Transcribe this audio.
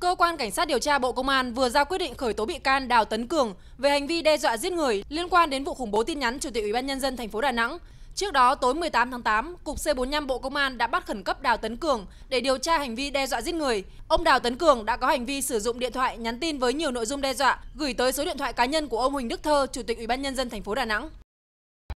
Cơ quan Cảnh sát điều tra Bộ Công an vừa ra quyết định khởi tố bị can Đào Tấn Cường về hành vi đe dọa giết người liên quan đến vụ khủng bố tin nhắn Chủ tịch Ủy ban nhân dân thành phố Đà Nẵng. Trước đó, tối 18 tháng 8, Cục C45 Bộ Công an đã bắt khẩn cấp Đào Tấn Cường để điều tra hành vi đe dọa giết người. Ông Đào Tấn Cường đã có hành vi sử dụng điện thoại nhắn tin với nhiều nội dung đe dọa gửi tới số điện thoại cá nhân của ông Huỳnh Đức Thơ, Chủ tịch Ủy ban nhân dân thành phố Đà Nẵng.